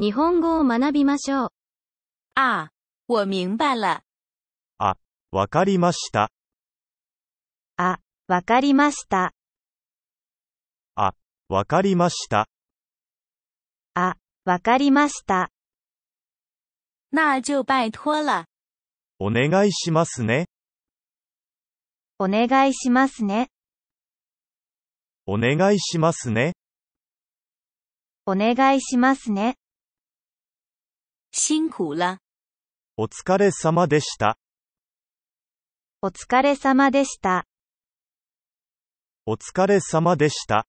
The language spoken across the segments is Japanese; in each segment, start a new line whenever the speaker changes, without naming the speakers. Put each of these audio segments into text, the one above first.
日本語を学びましょう。あ、我明白了。
あ、わかりました。
あ、わかりました。
あ、わかりました。
あ、わかりました。那就拜托了。
お願いしますね。
お願いしますね。
お願いしますね。
お願いしますね。辛苦了。
お疲れ様でした。
お疲れ様でした。
お疲れ様でした。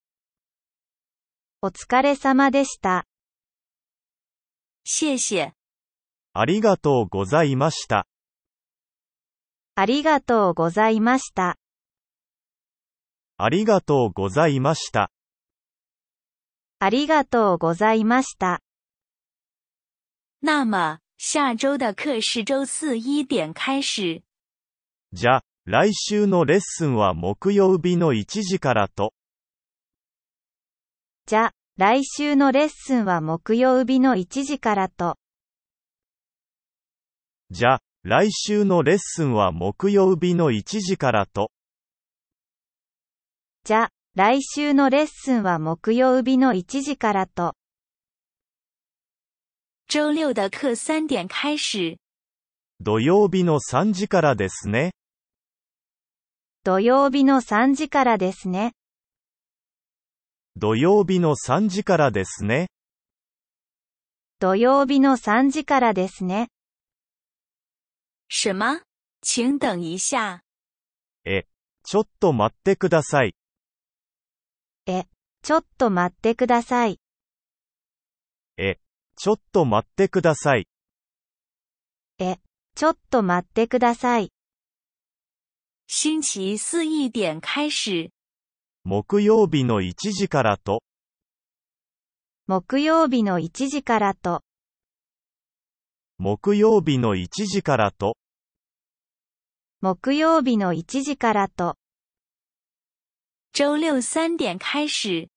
お疲れ様でした。谢谢。
ありがとうございました。
ありがとうございました。
ありがとうございました。
ありがとうございました。那么、下周的课是周四一点開始。
じゃ、来週のレッスンは木曜日の1時からと。
じゃ、来週のレッスンは木曜日の1時からと。
じゃ、来週のレッスンは木曜日の1時からと。
じゃ、来週のレッスンは木曜日の1時からと。周六的课3点開始。
土曜日の3時からですね。
土曜日の3時からですね。
土曜日の3時からですね。
土曜日の3時からですね。什么请等一下。
え、ちょっと待ってください。
え、ちょっと待ってください。
え、ちょっと待ってください。
え、ちょっと待ってください。星期四一点開始。
木曜日の1時からと。
木曜日の1時からと。
木曜日の1時からと。
木曜日の1時からと。周六三点开始。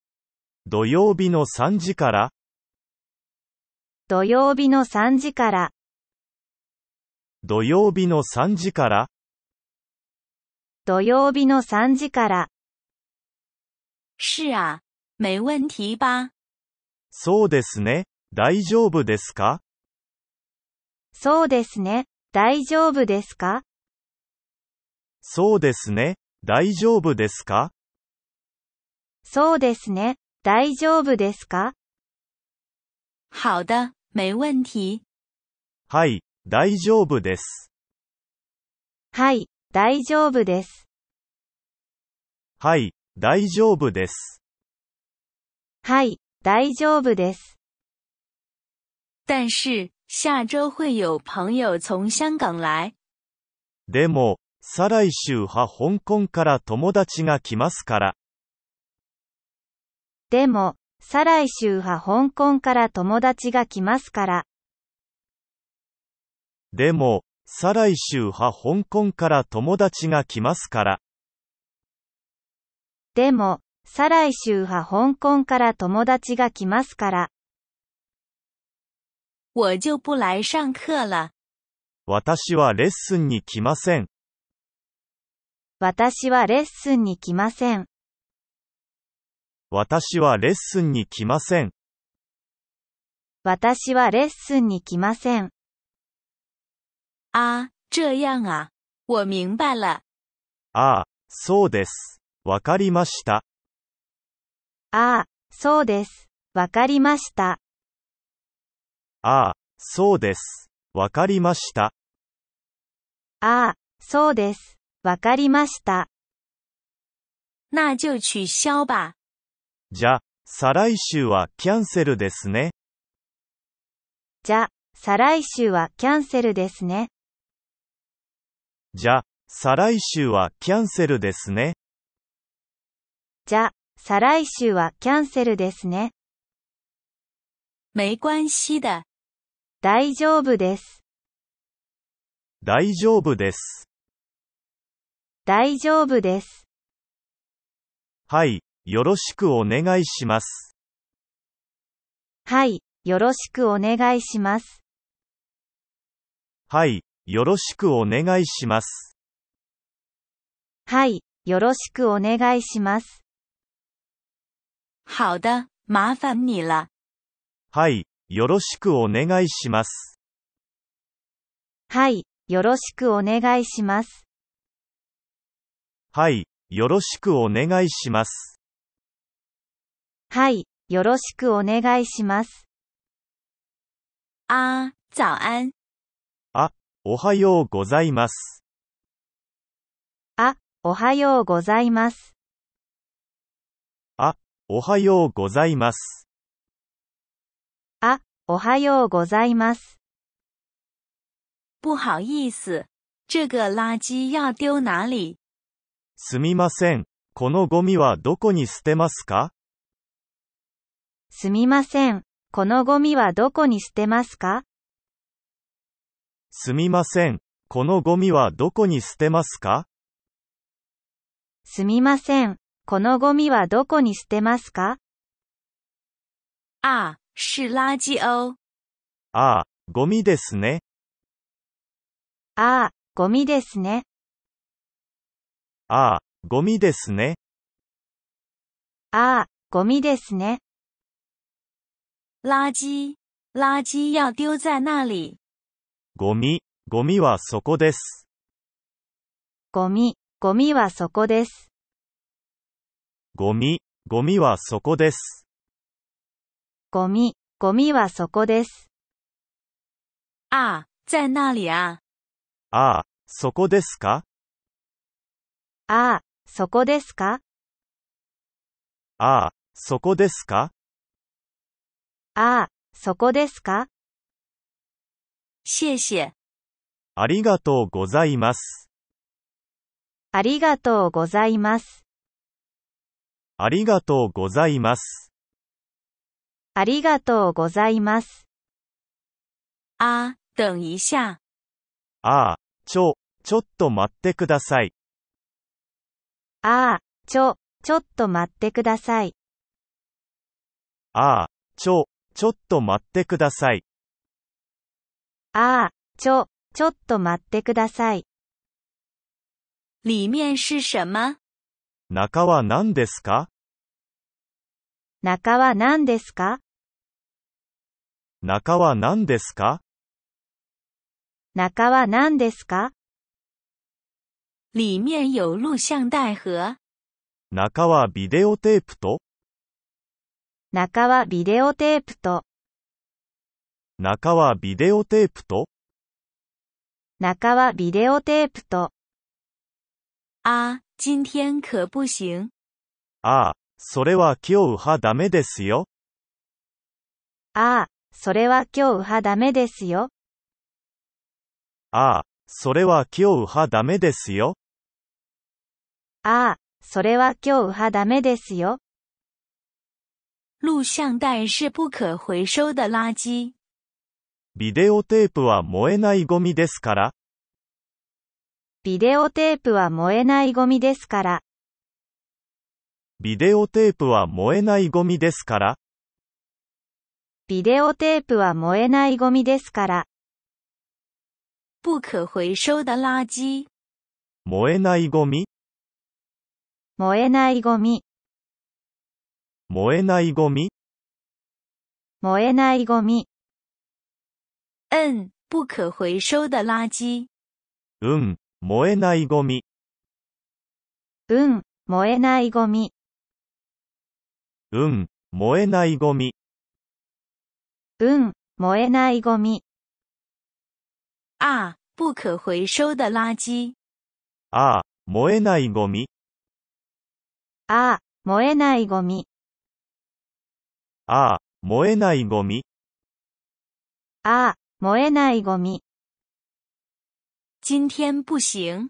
土曜日の三時から
土曜日の三時から、
土曜日の三時から、
土曜日の三時から、是啊，没问题吧？
そうですね、大丈夫ですか
そうですね、大丈夫ですか
そうですね、大丈夫ですか
そうですね。大丈夫ですか好的、没问题。
はい、大丈夫です。
はい、大丈夫です。
はい、大丈夫です。
はい、大丈夫です。但是、下周会有朋友从香港来。
でも、再来週は香港から友達が来ますから。
でも、再来週は香港から友達が来ますから。
でも、再来週は香港から友達が来ますから。
でも、再来週は香港から友達が来ますから。我就不来上课了。
私はレッスンに来ません。
私はレッスンに来ません。
私はレッスンに来ません。
私はレッスンに来ません。あ、这样啊。我明白了。
ああ、そうです。わかりました。
ああ、そうです。わかりました。
ああ、そうです。わかりました。
ああ、そうです。わかりました。那就取消吧。
じゃ、再来週はキャンセルですね。
じゃ、再来週はキャンセルですね。
じゃ、再来週はキャンセルですね。
じゃ、再来週はキャンセルですね。没关系だ。大丈夫です。
大丈夫です。
大丈夫です。
はい、よろしくお願いします。
はい、よろしくお願いします。
はい、よろしくお願いします。
はい、よろしくお願いします。好的、麻烦你了。
はい、よろしくお願いします。
はい、よろしくお願いします。
はい、よろしくお願いします。
はい、よろしくお願いします。あ、早安。
あ、おはようございます。
あ、おはようございます。
あ、おはようございます。
あ、おはようございます。不好意思、这个垃圾要丢哪里
すみません、このゴミはどこに捨てますか
すみません。このゴミはどこに捨てますか
すみません。このゴミはどこに捨てますか
すみません。このゴミはどこに捨てますかあ、是垃圾哦。
ああ、ゴミですね。
あゴミですね。
あゴミですね。
ああ、ゴミですね。垃圾、垃圾要丢在那里。
ゴミ、ゴミはそこです。
ゴミ、ゴミはそこです。
ゴミ、ゴミはそこです。
ゴミ、ゴミはそこです。あ、在那里あ。
ああ、そこですか
ああ、そこですか
ああ、そこですか
ああ、そこですか谢谢。
ありがとうございます。
ありがとうございます。
ありがとうございます。
ありがとうございます。あ、等一下。
ああ、ちょ、ちょっと待ってください。
ああ、ちょ、ちょっと待ってください。
ああ、ちょ、ちょっと待ってください。
ああ、ちょ、ちょっと待ってください。里面是什么
中は何ですか
中は何ですか
中は何ですか
中は何ですか里面有录像带盒。
中はビデオテープと
中はビデオテープと
中はビデオテープと
中はビデオテープとあ、今天可不行。
ああ、それは今日はダメですよ。
ああ、それは今日はダメですよ。
ああ、それは今日はダメですよ。
ああ、それは今日はダメですよ。录像带是不可回收的垃圾。
ビデオテープは燃えないゴミですから。
ビデオテープは燃えないゴミですから。
ビデオテープは燃えないゴミですから。
ビデオテープは燃えないゴミですから。不可回收的垃圾。
燃えないゴミ。
燃えないゴミ。
燃えないゴミ
燃えないゴミ。うん、不可回收的垃圾。
うん、燃えないゴミ。
うん、燃えないゴミ。
うん、燃えないゴミ。
うん、燃えないゴミ。不可回收的垃圾。
ああ、燃えないゴミ。
ああ、燃えないゴミ。
ああ、燃えないゴミ。
ああ、燃えないゴミ。今天不行。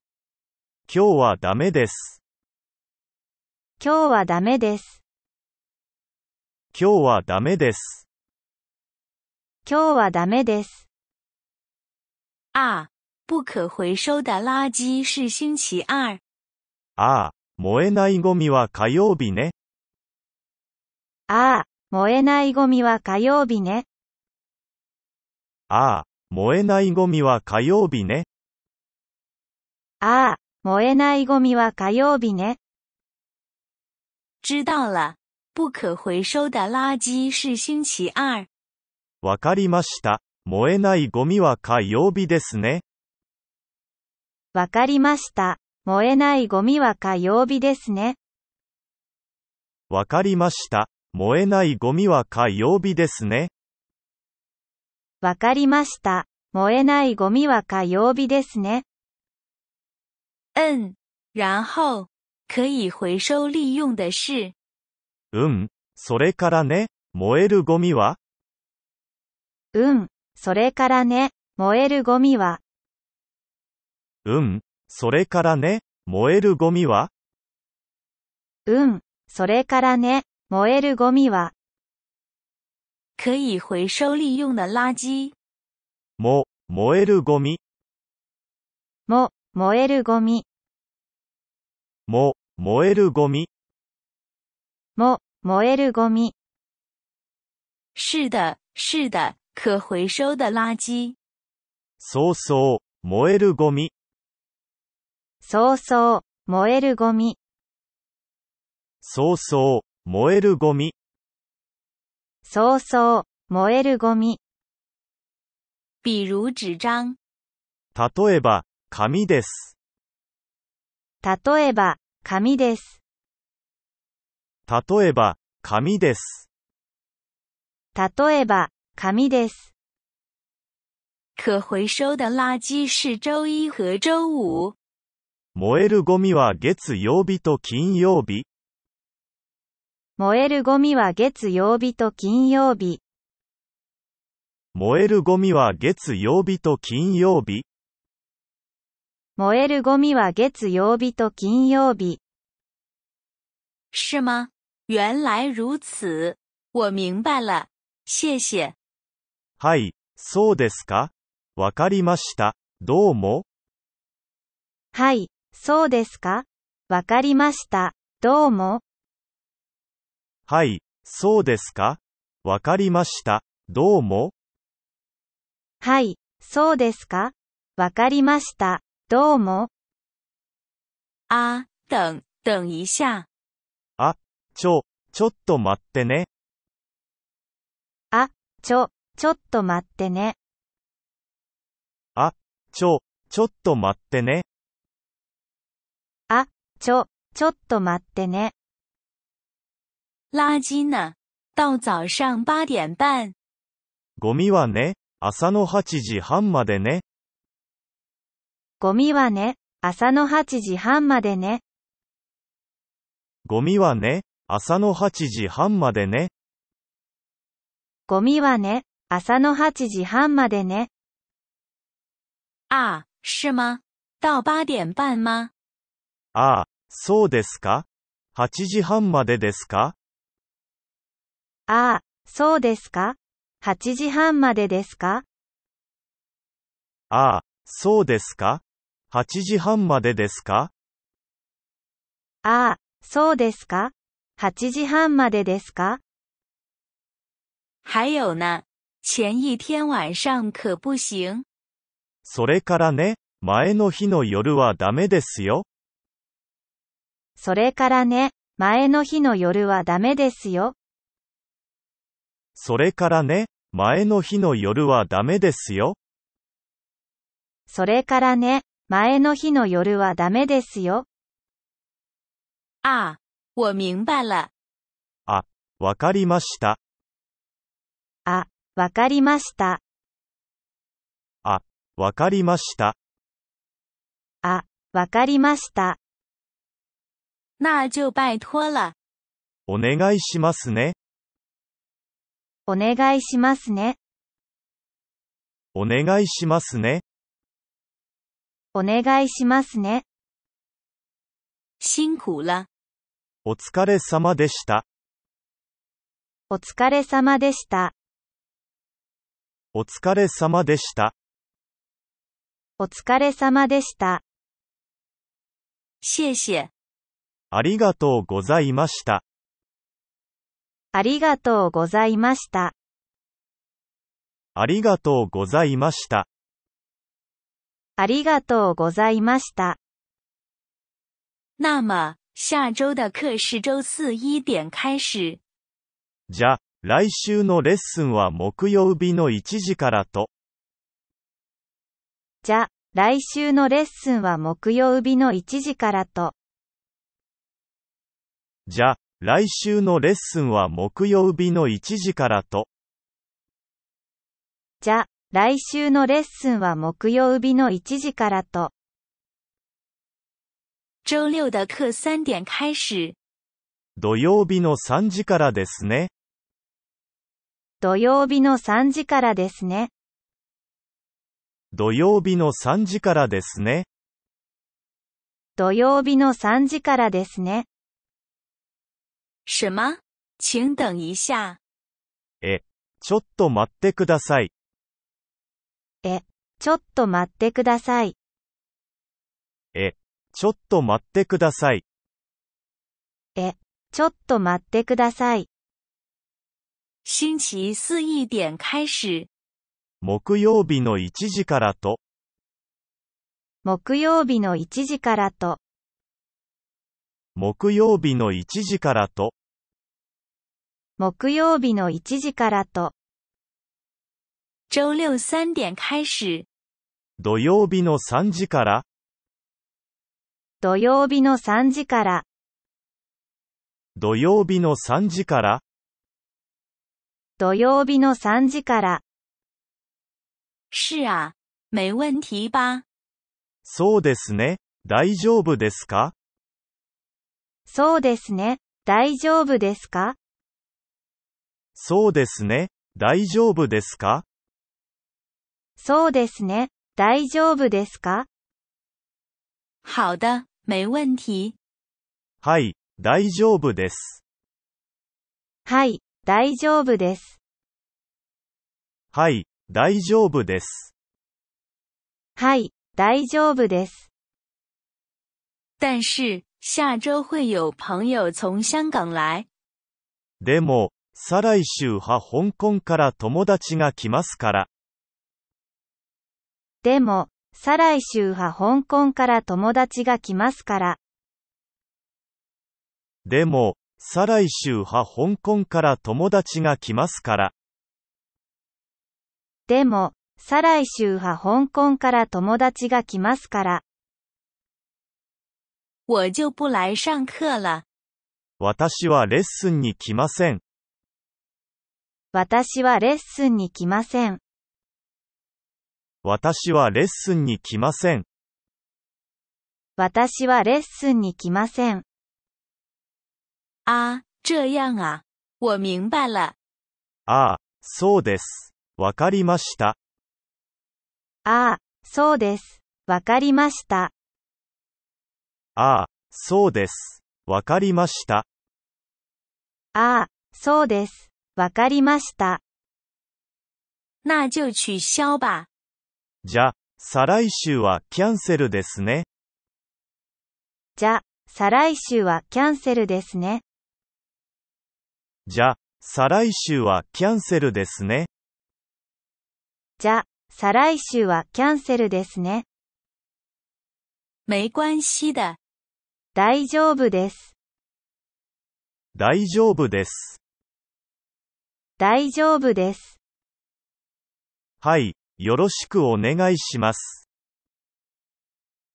今日はダメです。
今日はダメです。
今日はダメです。
今日はダメです。あ、あ、不可回收的垃圾是星期二。
ああ、燃えないゴミは火曜日ね。
ああ、燃えないゴミは火曜日ね。
ああ、燃えないゴミは火曜日ね。
ああ、燃えないゴミは火曜日ね。知道了。不可回收的垃圾是星期二。
わかりました。燃えないゴミは火曜日ですね。
わかりました。燃えないゴミは火曜日ですね。
わかりました。燃えないゴミは火曜日ですね。
わかりました。燃えないゴミは火曜日ですね。うん。然后、可以回收利用的是。
うん、それからね、燃えるゴミは
うん、それからね、燃えるゴミは。
うん、それからね、燃えるゴミは
うん、それからね、燃えるゴミは、可以回收利用的垃圾。
も、燃えるゴミ。
も、燃えるゴミ。
も、燃えるゴミ。
も、燃えるゴミ。是的、是的、可回收的垃圾。
そうそう、燃えるゴミ。
そうそう、燃えるゴ
ミ。そうそう、燃えるゴミ。
そうそう、燃えるゴミ。比如纸张。例えば、紙です。例えば、紙です。例えば、紙です。例えば、紙です。可回收的垃圾是周一和周五。
燃えるゴミは月曜日と金曜日。
燃えるゴミは月曜日と金曜日。
燃えるゴミは月曜日と金曜日。
燃えるゴミは月曜日と金曜日。是吗原来如此。我明白了。谢谢。
はい、そうですかわかりました。どうも。
はい、そうですかわかりました。どうも。
はい、そうですかわかりました。どうも。
はい、そうですかわかりました。どうも。あ、等、等一下。
あ、ちょ、ちょっと待ってね。
あ、ちょ、ちょっと待ってね。
あ、ちょ、ちょっと待ってね。
あ、ちょ、ちょっと待ってね。垃圾呢到早上八点半。
ゴミはね、朝の8時半までね。
ゴミはね、朝の8時半までね。
ゴミはね、朝の8時半までね。
ゴミはね、朝の8時半までね。あ、是吗到8点半吗
ああ、そうですか ?8 時半までですか
ああ、そうですか ?8 時半までですか
ああ、そうですか ?8 時半までですか
ああ、そうですか ?8 時半までですか还有呢、前一天晚上可不行。
それからね、前の日の夜はダメですよ。
それからね、前の日の夜はダメですよ。
それからね、前の日の夜はダメですよ。
それからね、前の日の夜はダメですよ。あ、我明白了。
あ、わかりました。
あ、わかりました。
あ、わかりました。
あ、わかりました。那就拜托了。
お願いしますね。
お願いしますね。
お願いしますね。
お願いしますね。辛苦了。
お疲れ様でした。
お疲れ様でした。
お疲れ様でした。
お疲れ様でした。谢谢。
ありがとうございました。
ありがとうございました。
ありがとうございました。
ありがとうございました。那么、下周的课是周四1点開始。
じゃ、来週のレッスンは木曜日の1時からと。
じゃ、来週のレッスンは木曜日の1時からと。
じゃ、来週のレッスンは木曜日の1時からと。
じゃ、来週のレッスンは木曜日の1時からと。周六的课3点開始。
土曜日の3時からですね。
土曜日の3時からですね。
土曜日の3時からですね。
土曜日の3時からですね。什么？请等一下。
え、ちょっと待ってください。
え、ちょっと待ってください。
え、ちょっと待ってください。
え、ちょっと待ってください。星期四一点開始。
木曜日の一時からと。
木曜日の一時からと。
木曜日の1時からと、
木曜日の1時からと、周六3点開始、
土曜日の3時から、
土曜日の3時から、
土曜日の3時から、
土曜日の3時から、是啊，没问题吧？
そうですね、大丈夫ですか
そうですね、大丈夫ですか
そうですね、大丈夫ですか
そうですね、大丈夫ですか好的、没问题。
はい、大丈夫です。
はい、大丈夫です。
はい、大丈夫です。
はい、大丈夫です。但是、下周会有朋友从香港来。
でも、再来週は香港から友達が来ますから。
でも、再来週は香港から友達が来ますから。
でも、再来週は香港から友達が来ますから。
でも、再来週は香港から友達が来ますから。我就不来上课了。
私はレッスンに来ません。
私はレッスンに来ません。
私はレッスンに来ません。
私はレッスンに来ません。あ、这样啊。我明白了。
ああ、そうです。わかりました。
ああ、そうです。わかりました。
ああ、そうです。わかりました。
ああ、そうです。わかりました。那就取消吧。
じゃ、再来週はキャンセルですね。
じゃ、再来週はキャンセルですね。
じゃ、再来週はキャンセルですね。
じゃ、再来週はキャンセルですね。没关系的。大丈夫です。
大丈夫です。
大丈夫です。
はい、よろしくお願いします。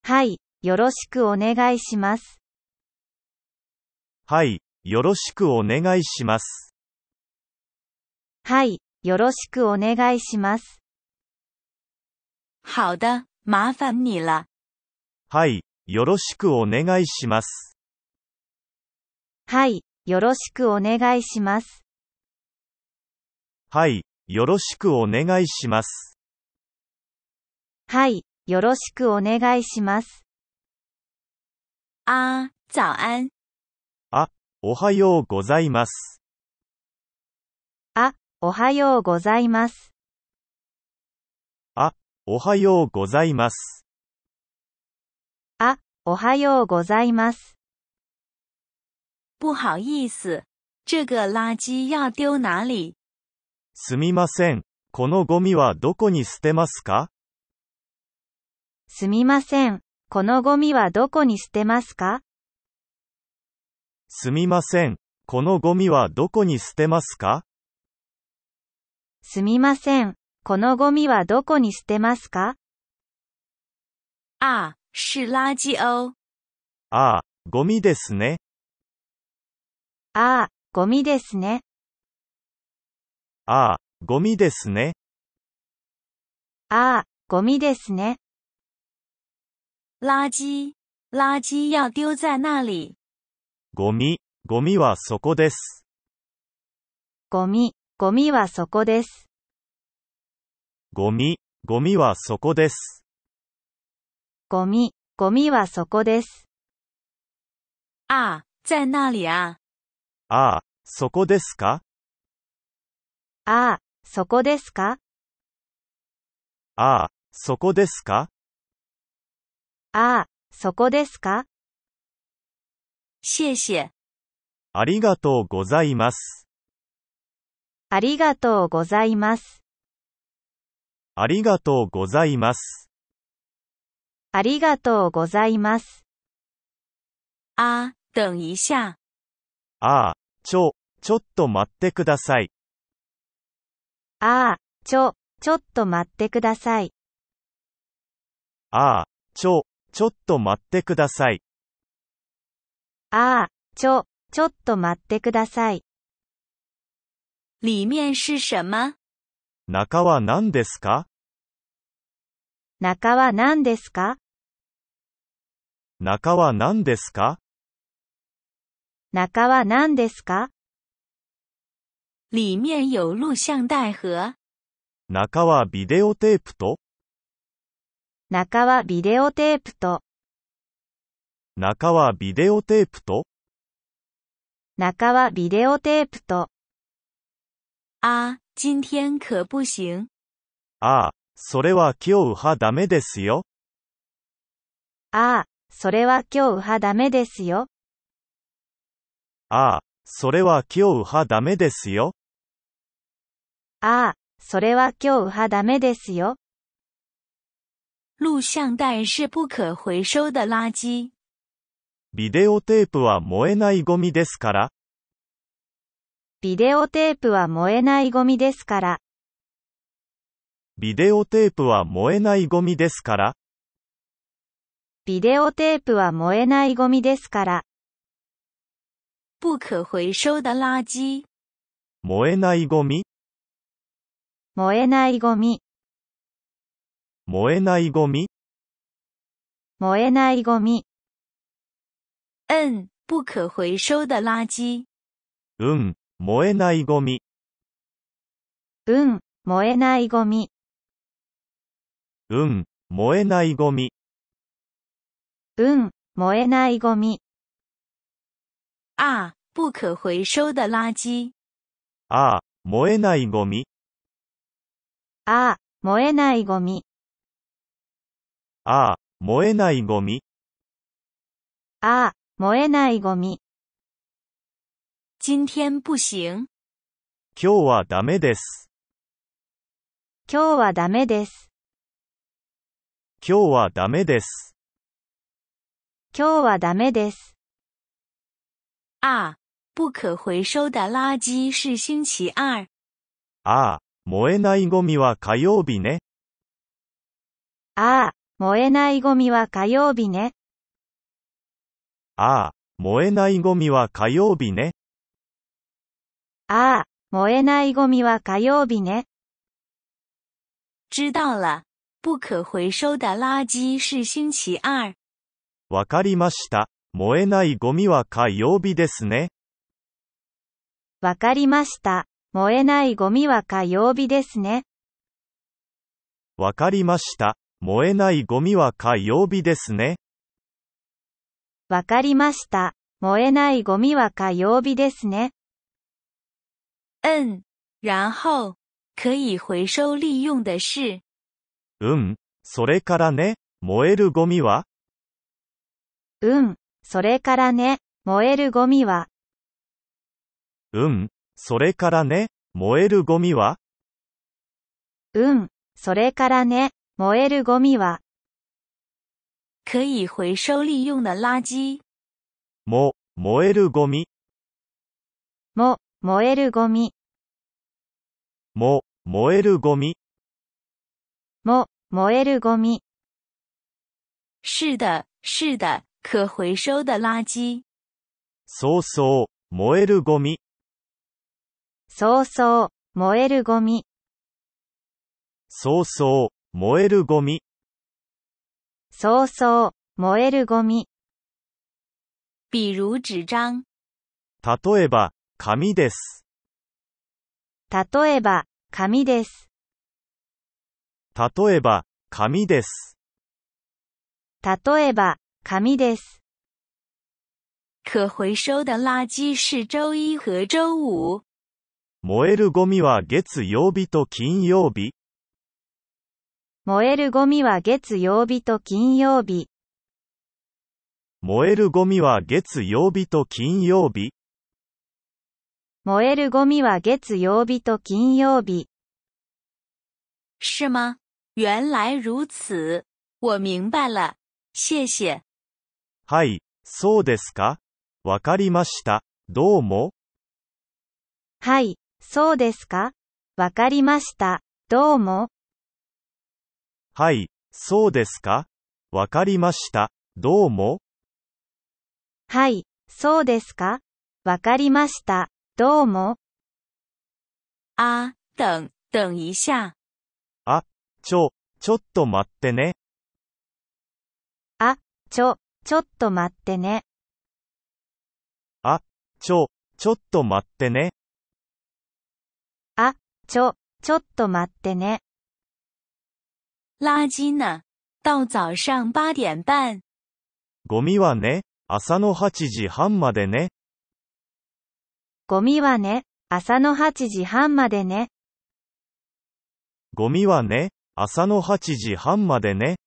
はい、よろしくお願いします。
はい、よろしくお願いします。
はい、よろしくお願いします。好的、麻烦你了。
はい、よろしくお願いします。
はい、よろしくお願いします。
はい、よろしくお願いします。
はい、よろしくお願いします。あ、早安。
あ、おはようございます。
あ、おはようございます。
あ、おはようござい
ます。おはようございます。不好意思。这个垃圾要丢哪里
すみません。このゴミはどこに捨てますか
すみません。このゴミはどこに捨てますか
すみません。このゴミはどこに捨てますか
すみません。このゴミはどこに捨てますかああ、是垃圾哦。
あゴミですね。
ああ、ゴミですね。
ああ、ゴミですね。
ああ、ゴミですね。垃圾、垃圾要丢在那里。
ゴミ、ゴミはそこです。
ゴミ、ゴミはそこです。
ゴミ、ゴミはそこです。
ゴミ、ゴミはそこです。あ、在那里啊。
ああ、そこですか
ああ、そこですか
ああ、そこですか
ああ、そこですか谢谢。
ありがとうございます。
ありがとうございます。
ありがとうございます。
ありがとうございます。あ、等一下。
あちょ、ちょっと待ってください。
ああ、ちょ、ちょっと待ってください。
ああ、ちょ、ちょっと待ってください。
ああ、ちょ、ちょっと待ってください。里面是什么
中は何ですか
中は何ですか
中は何ですか
中は何ですか里面有录像带和。
中はビデオテープと
中はビデオテープと。
中はビデオテープと
中はビデオテープと。あ、今天可不行。
ああ、それは今日はダメですよ。
ああ、それは今日はダメですよ。
ああ、それは今日はダメですよ。
ああ、それは今日はダメですよ。录像带是不可回收的垃圾。
ビデオテープは燃えないゴミですから。
ビデオテープは燃えないゴミですから。
ビデオテープは燃えないゴミですから。
ビデオテープは燃えないゴミですから。不可回收的垃圾。
燃えないゴミ
燃えないゴミ。
燃えないゴミ
燃えないゴミ。うん、不可回收的垃圾。
うん、燃えないゴミ。
うん、燃えないゴミ。
うん、燃えないゴミ。
うん、燃えないゴミ。あ、不可回收的垃圾。
ああ、燃えないゴミ。
ああ、燃えないゴミ。
ああ、燃えないゴミ。
ああ、燃えないゴミ。今天不行。
今日はダメです。
今日はダメです。
今日はダメです。
今日はダメです。あ、不可回收的垃圾是星期二。
ああ、燃えないゴミは火曜日ね。
ああ、燃えないゴミは火曜日ね。
ああ、燃えないゴミは火曜日ね。
ああ、燃えないゴミは火曜日ね。知道了。不可回收的垃圾是星期二。
わかりました。燃えないゴミは火曜日ですね。
わかりました。燃えないゴミは火曜日ですね。
わかりました。燃えないゴミは火曜日ですね。
わかりました。燃えないゴミは火曜日ですね。うん。然后可以回收利用的是。
うん、それからね、燃えるゴミは
うん、それからね、燃えるゴミは。
うん、それからね、燃えるゴミは
うん、それからね、燃えるゴミは。可以回收利用的垃圾。
も、燃えるゴミ。
も、燃えるゴミ。
も、燃えるゴミ。
も、燃えるゴミ。是的、是的、可回收的垃圾。
そうそう、燃えるゴミ。
そうそう、燃えるゴミ。
そうそう、燃えるゴミ。
そうそう、燃えるゴミ。比如纸张。
例えば、紙です。
例えば、紙です。
例えば、紙です。
例えば、紙です。可回收的垃圾是周一和周五。
燃えるゴミは月曜日と金曜日。
燃えるゴミは月曜日と金曜日。
燃えるゴミは月曜日と金曜日。
燃えるゴミは月曜日と金曜日。是吗原来如此。我明白了。谢谢。
はい、そうですかわかりました。どうも。
はい、そうですかわかりました。どうも。
はい、そうですかわかりました。どうも。
はい、そうですかわかりました。どうも。あ、等、等一下。
あ、ちょ、ちょっと待ってね。
あ、ちょ、ちょっと待ってね。
あ、ちょ、ちょっと待ってね。
あ、ちょ、ちょっと待ってね。垃圾呢？到早上八点半。
ゴミはね、朝の8時半までね。
ゴミはね、朝の8時半までね。
ゴミはね、朝の8時半までね。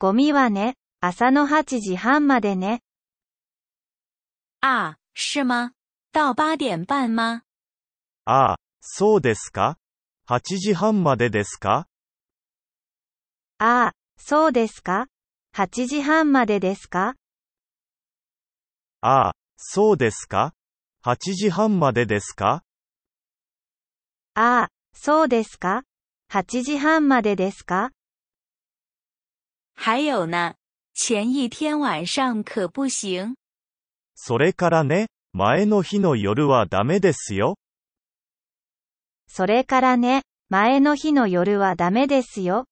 ゴミはね、朝の8時半までね。あ、是吗到8点半吗
あそうですか ?8 時半までですか
あそうですか ?8 時半までですか
あそうですか ?8 時半までですか
ああ、そうですか ?8 時半までですか还有呢。前一天晚上可不行。
それからね、前の日の夜はダメですよ。
それからね、前の日の夜はダメですよ。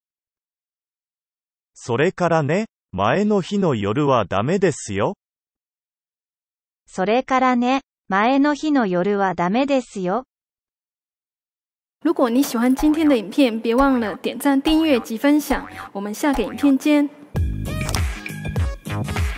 それからね、前の日の夜はダメですよ。
それからね、前の日の夜はダメですよ。如果你喜欢今天的影片，别忘了点赞、订阅及分享。我们下个影片见。now.